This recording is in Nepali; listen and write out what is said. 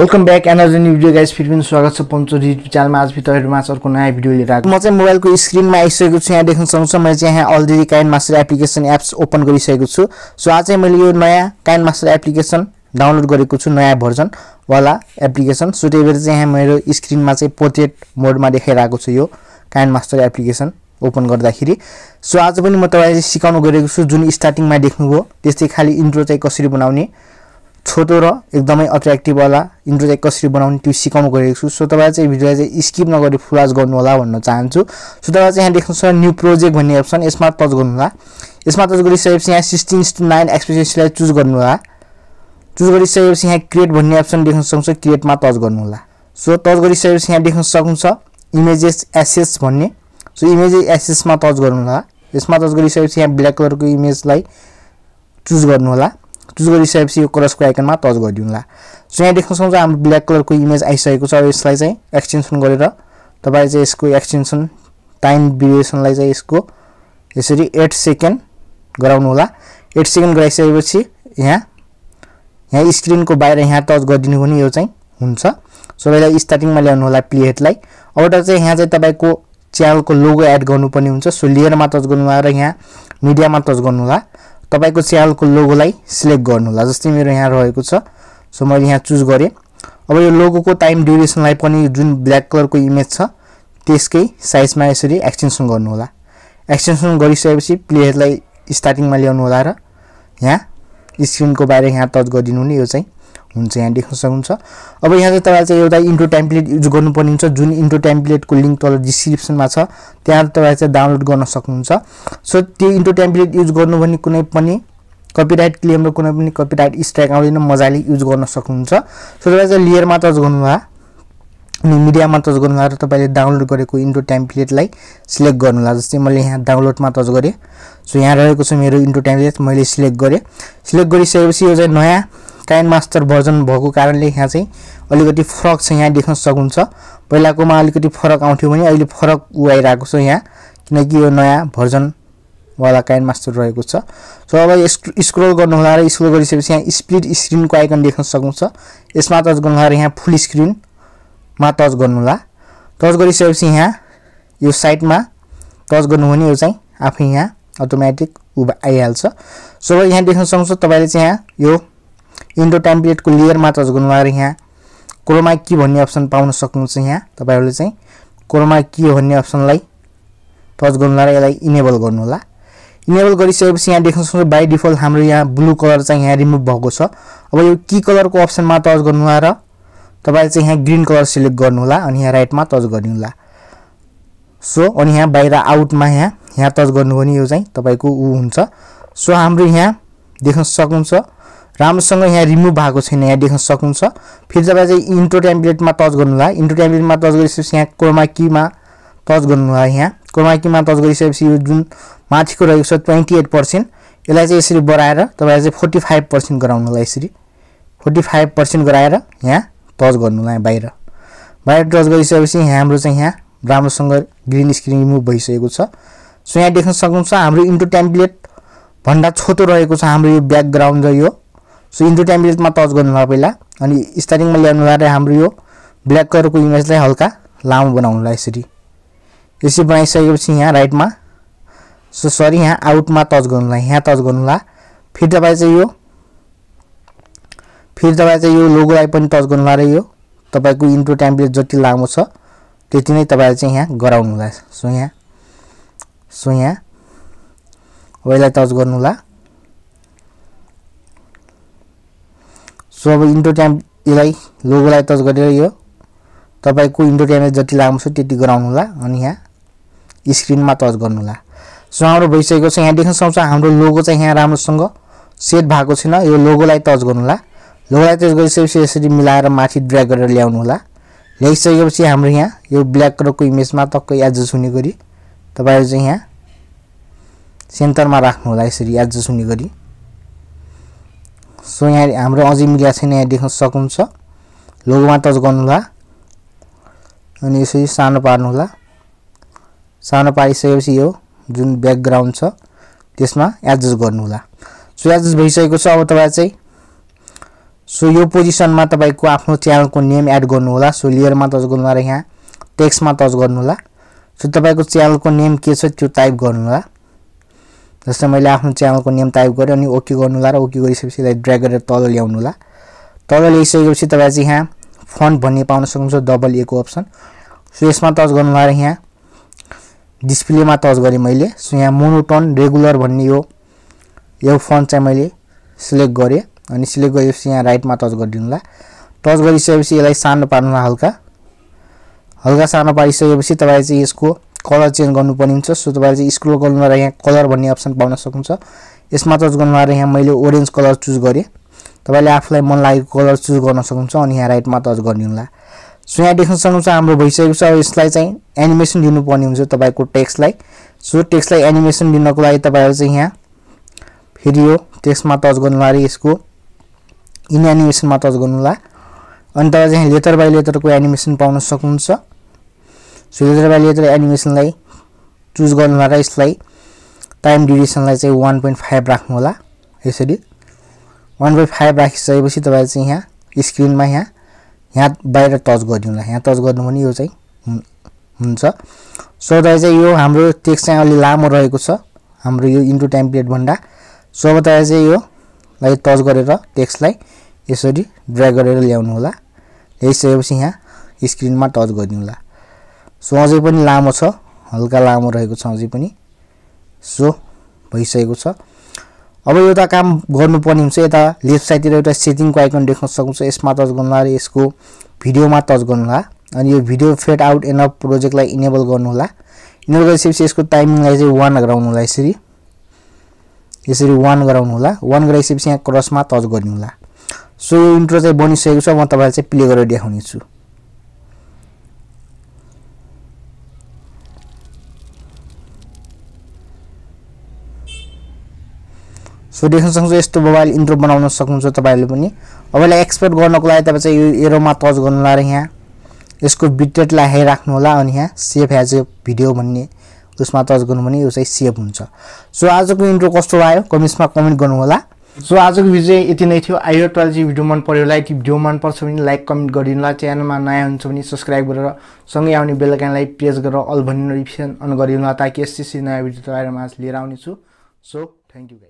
welcome back energy new video guys फेरि पनि स्वागत छ पञ्चोरी च्यानलमा आज तपाईँहरूमा अर्को नयाँ भिडियो लिएर आएको म चाहिँ मोबाइलको स्क्रिनमा आइसकेको छु यहाँ देख्न सक्छु मैले चाहिँ यहाँ अलरेडी काइन मास्टर एप्लिकेसन एप्स ओपन गरिसकेको छु सो आज चाहिँ मैले यो नयाँ काइन मास्टर एप्लिकेसन डाउनलोड गरेको छु नयाँ भर्जनवाला एप्लिकेसन सो त्यही भएर चाहिँ यहाँ मेरो स्क्रिनमा चाहिँ पोर्ट्रेट मोडमा देखाइरहेको छु यो काइन मास्टर एप्लिकेसन ओपन गर्दाखेरि सो आज पनि म तपाईँलाई सिकाउनु गरेको छु जुन स्टार्टिङमा देख्नुभयो त्यस्तै खालि इन्ट्रो चाहिँ कसरी बनाउने छोटो र एकदमै अट्र्याक्टिभ होला इन्ट्रो चाहिँ कसरी बनाउने त्यो सिकाउनु गएको छु सो तपाईँ चाहिँ भिडियोलाई चाहिँ स्किप नगरी फुलाज गर्नु होला भन्न चाहन्छु सो तपाईँ चाहिँ यहाँ देख्नुहोस् न्यू प्रोजेक्ट भन्ने अप्सन यसमा टच गर्नुहोला यसमा टच गरिसकेपछि यहाँ सिक्सटिन टु नाइन एक्सपिरियन्सलाई चुज गर्नुहोला चुज गरिसकेपछि यहाँ क्रिएट भन्ने अप्सन देख्न सक्नुहुन्छ क्रिएटमा टच गर्नुहोला सो टच गरिसकेपछि यहाँ देख्न सक्नुहुन्छ इमेजेस एसेस भन्ने सो इमेजेस एसेसमा टच गर्नुहोला यसमा टच गरिसकेपछि यहाँ ब्ल्याक कलरको इमेजलाई चुज गर्नुहोला चुज गरिसकेपछि यो क्रसको आइकनमा टच गरिदिउँला सो यहाँ देख्न सक्छ हाम्रो ब्ल्याक कलरको इमेज आइसकेको छ यसलाई चाहिँ एक्सटेन्सन गरेर तपाईँ चाहिँ यसको एक्सटेन्सन टाइम ड्युरेसनलाई चाहिँ यसको यसरी एट सेकेन्ड गराउनु होला एट सेकेन्ड गराइसकेपछि यहाँ यहाँ स्क्रिनको बाहिर यहाँ टच गरिदिनु पनि यो चाहिँ हुन्छ सो यसलाई स्टार्टिङमा ल्याउनु होला प्लेहेडलाई अबबाट चाहिँ यहाँ चाहिँ तपाईँको च्यानलको लोगो एड गर्नुपर्ने हुन्छ सो लेयरमा टच गर्नु होला र यहाँ मिडियामा टच गर्नु होला तपाईँको च्यानलको लोगोलाई सिलेक्ट गर्नुहोला जस्तै मेरो यहाँ रहेको छ सो मैले यहाँ चुज गरेँ अब यो लोगोको टाइम ड्युरेसनलाई पनि जुन ब्ल्याक कलरको इमेज छ त्यसकै साइजमा यसरी एक्सटेन्सन गर्नुहोला एक्सटेन्सन गरिसकेपछि प्लेयरलाई स्टार्टिङमा ल्याउनु होला र यहाँ स्क्रिनको बाहिर यहाँ टच गरिदिनु नि यो चाहिँ हुन्छ यहाँ देख्न सक्नुहुन्छ अब यहाँ चाहिँ तपाईँलाई चाहिँ एउटा इन्ट्रो टेम्प्लेट युज गर्नुपर्ने हुन्छ जुन इन्ट्रो टेम्प्लेटको लिङ्क तल डिस्क्रिप्सनमा छ त्यहाँ तपाईँ चाहिँ डाउनलोड गर्न सक्नुहुन्छ सो त्यो इन्ट्रो टेम्प्लेट युज गर्नु भने कुनै पनि कपिराइट क्लेम र कुनै पनि कपिराइट स्ट्राइक आउँदैन मजाले युज गर्न सक्नुहुन्छ सो तपाईँ चाहिँ लेयरमा टच गर्नुभयो अनि मिडियामा टच गर्नुभयो र तपाईँले डाउनलोड गरेको इन्ट्रो टेम्प्लेटलाई सिलेक्ट गर्नुभयो जस्तै मैले यहाँ डाउनलोडमा टच गरेँ सो यहाँ रहेको छ मेरो इन्ट्रो टेम्प्लेट मैले सिलेक्ट गरेँ सिलेक्ट गरिसकेपछि यो चाहिँ नयाँ ग्रान्ड मास्टर भर्जन भएको कारणले यहाँ चाहिँ अलिकति फरक छ यहाँ देख्न सक्नुहुन्छ पहिलाकोमा अलिकति फरक आउँथ्यो भने अहिले फरक ऊ आइरहेको छ यहाँ किनकि यो नयाँ भर्जनवाला काइन मास्टर रहेको छ सो अब स्क्रोल गर्नुहोला र स्क्रोल गरिसकेपछि यहाँ स्प्लिट स्क्रिनको आइकन देख्न सक्नुहुन्छ यसमा टच गर्नुहोला र यहाँ फुल स्क्रिनमा टच गर्नुहोला टच गरिसकेपछि यहाँ यो साइडमा टच गर्नु भने यो चाहिँ आफै यहाँ अटोमेटिक उ आइहाल्छ सो यहाँ देख्न सक्नुहुन्छ तपाईँले चाहिँ यहाँ यो इन्डो टेम्प्लेटको लेयर मात्र झुक्नुभयो यहाँ क्रोमा कि भन्ने अप्सन पाउन सक्नुहुन्छ यहाँ तपाईँहरूले चाहिँ क्रोमा कि भन्ने अप्सनलाई टच गर्नु र यसलाई इनेबल गर्नुहोला इनेबल गरिसकेपछि यहाँ देख्न सक्नुहुन्छ बाई डिफल्ट हाम्रो यहाँ ब्लू कलर चाहिँ यहाँ रिमुभ भएको छ अब यो कि कलरको अप्सनमा टच गर्नुहोला र तपाईँले चाहिँ यहाँ ग्रिन कलर सिलेक्ट गर्नुहोला अनि यहाँ राइटमा टच गर्नुहोला सो अनि यहाँ बाहिर आउटमा यहाँ यहाँ टच गर्नुभयो भने यो चाहिँ तपाईँको ऊ हुन्छ सो हाम्रो यहाँ देख्न सक्नुहुन्छ राम्रोसँग यहाँ रिमुभ भएको छैन यहाँ देख्न सक्नुहुन्छ फेरि तपाईँ चाहिँ इन्ट्रो ट्याम्प्लेटमा टच गर्नु होला इन्ट्रो ट्याम्प्लेटमा टच गरिसकेपछि यहाँ कोर्माकीमा टच टच होला यहाँ कोर्माकीमा टच गरिसकेपछि यो जुन माथिको रहेको छ ट्वेन्टी एट पर्सेन्ट यसलाई चाहिँ यसरी बढाएर तपाईँलाई चाहिँ फोर्टी फाइभ पर्सेन्ट गराउनुलाई यसरी फोर्टी फाइभ पर्सेन्ट गराएर यहाँ टच गर्नु होला यहाँ बाहिर बाहिर टच गरिसकेपछि यहाँ हाम्रो चाहिँ यहाँ राम्रोसँग ग्रिन स्क्रिन रिमुभ भइसकेको छ सो यहाँ देख्न सक्नुहुन्छ हाम्रो इन्टो ट्याम्प्लेट भन्दा छोटो रहेको छ हाम्रो यो ब्याकग्राउन्ड र यो सो इन्टु टेम्पलेटमा टच गर्नुभयो पहिला अनि स्टार्टिङमा ल्याउनु भएर हाम्रो यो ब्ल्याक कलरको इमेजलाई हल्का लामो बनाउनुलाई यसरी यसरी बनाइसकेपछि यहाँ राइटमा सो सरी यहाँ आउटमा टच गर्नुलाई यहाँ टच गर्नुला फेरि तपाईँ चाहिँ यो फेरि तपाईँ चाहिँ यो लोगोलाई पनि टच गर्नु र यो तपाईँको इन्टु पिरियड जति लामो छ त्यति नै तपाईँले चाहिँ यहाँ गराउनु होला सो यहाँ सो यहाँ वाइलाई टच होला सो अब इन्डोर ट्याम्प यसलाई लोगोलाई टच गरेर यो तपाईँको इन्डोर जति लामो छ त्यति गराउनुहोला अनि यहाँ स्क्रिनमा टच गर्नुहोला सो हाम्रो भइसकेको छ यहाँ देख्न सक्छ हाम्रो लोगो चाहिँ यहाँ राम्रोसँग सेट भएको छैन यो लोगोलाई टच गर्नु होला लोगोलाई टच गरिसकेपछि यसरी मिलाएर माथि ड्र्याग गरेर ल्याउनु होला ल्याइसकेपछि हाम्रो यहाँ यो ब्ल्याक कलरको इमेजमा टक्कै एडजस्ट हुने गरी तपाईँहरू चाहिँ यहाँ सेन्टरमा राख्नुहोला यसरी एडजस्ट हुने गरी सो यहाँ हाम्रो अझै मिडिया छैन यहाँ देख्न सक्नुहुन्छ लोगोमा टच होला अनि यसरी सानो पार्नुहोला सानो पारिसकेपछि यो जुन ब्याकग्राउन्ड छ त्यसमा एडजस्ट गर्नुहोला सो एडजस्ट भइसकेको छ अब तपाईँ चाहिँ सो यो पोजिसनमा तपाईँको आफ्नो च्यानलको नेम एड गर्नुहोला सो लेयरमा टच गर्नु होला यहाँ टेक्स्टमा टच होला सो तपाईँको च्यानलको नेम के छ त्यो टाइप गर्नुहोला जस्तै मैले आफ्नो च्यानलको नेम टाइप गरेँ अनि ओके गर्नुला र ओके गरिसकेपछि यसलाई ड्र्याग गरेर तल ल्याउनुला तल ल्याइसकेपछि तपाईँ चाहिँ यहाँ फन्ट भन्ने पाउन सक्नुहुन्छ डबल एको अप्सन सो यसमा टच होला र यहाँ डिस्प्लेमा टच गरेँ मैले सो यहाँ मोनोटन रेगुलर भन्ने यो यो फन्ट चाहिँ मैले सिलेक्ट गरेँ अनि सिलेक्ट गरेपछि यहाँ राइटमा टच होला टच गरिसकेपछि यसलाई सानो पार्नुलाई हल्का हल्का सानो पारिसकेपछि तपाईँ चाहिँ यसको कलर चेन्ज गर्नुपर्ने हुन्छ सो तपाईँले चाहिँ स्क्रोल भएर यहाँ कलर भन्ने अप्सन पाउन सक्नुहुन्छ यसमा टच भएर यहाँ मैले ओरेन्ज कलर चुज गरेँ तपाईँले आफूलाई मन लागेको कलर चुज गर्न सक्नुहुन्छ अनि यहाँ राइटमा टच होला सो यहाँ देख्न सक्नुहुन्छ हाम्रो भइसकेको छ यसलाई चाहिँ एनिमेसन दिनुपर्ने हुन्छ तपाईँको टेक्स्टलाई सो टेक्स्टलाई एनिमेसन दिनको लागि तपाईँहरू चाहिँ यहाँ फेरि यो टेक्स्टमा टच गर्नु भएर यसको इन एनिमेसनमा टच गर्नु होला अनि तपाईँ चाहिँ लेटर बाई लेटरको एनिमेसन पाउन सक्नुहुन्छ सुरेन्द्र भ्यालीले चाहिँ एनिमेसनलाई चुज गर्नुहोला र यसलाई टाइम ड्युरेसनलाई चाहिँ वान पोइन्ट फाइभ राख्नु होला यसरी वान पोइन्ट फाइभ राखिसकेपछि तपाईँले चाहिँ यहाँ स्क्रिनमा यहाँ यहाँ बाहिर टच गरिदिउँला यहाँ टच गर्नु पनि यो चाहिँ हुन्छ सो तपाईँ चाहिँ यो हाम्रो टेक्स्ट चाहिँ अलि लामो रहेको छ हाम्रो यो इन्टु टाइम पिरियडभन्दा सो अब तपाईँ चाहिँ योलाई टच गरेर टेक्स्टलाई यसरी ड्र्याग गरेर ल्याउनु होला ल्याइसकेपछि यहाँ स्क्रिनमा टच गरिदिउँला सो अझै पनि लामो छ हल्का लामो रहेको छ अझै पनि सो भइसकेको छ अब एउटा काम गर्नुपर्ने हुन्छ यता लेफ्ट साइडतिर एउटा सेटिङको आइकन देख्न सक्नुहुन्छ यसमा टच गर्नुहोला र यसको भिडियोमा टच गर्नु होला अनि यो भिडियो फेड आउट एन अफ प्रोजेक्टलाई इनेबल गर्नुहोला इनेबल गरिसकेपछि यसको टाइमिङलाई चाहिँ वान होला यसरी यसरी वान होला वान गराइसकेपछि यहाँ क्रसमा टच होला सो यो इन्ट्रो चाहिँ बनिसकेको छ म तपाईँलाई चाहिँ प्ले गरेर देखाउनेछु सो देख्न सक्नुहुन्छ यस्तो मोबाइल इन्ट्रो बनाउन सक्नुहुन्छ तपाईँहरूले पनि तपाईँलाई एक्सपोर्ट गर्नको लागि तपाईँ चाहिँ यो एरोमा टच गर्नु होला यहाँ यसको बिटेटलाई हाई राख्नु होला अनि यहाँ सेभ एज ए भिडियो भन्ने उसमा टच गर्नु भने यो चाहिँ सेभ हुन्छ सो आजको इन्ट्रो कस्तो आयो कमेन्ट्समा कमेन्ट गर्नु होला सो आजको भिडियो यति नै थियो आइयो तपाईँलाई चाहिँ भिडियो मन पऱ्यो होला यति भिडियो मनपर्छ भने लाइक कमेन्ट गरिदिनु होला च्यानलमा नयाँ हुन्छ भने सब्सक्राइब गरेर सँगै आउने बेलुकालाई प्रेस गरेर अल भन्ने नोटिफिकेसन अन गरिदिनु होला ताकि यस्तै नयाँ भिडियो तपाईँहरू माझ लिएर आउनेछु सो थ्याङ्क यू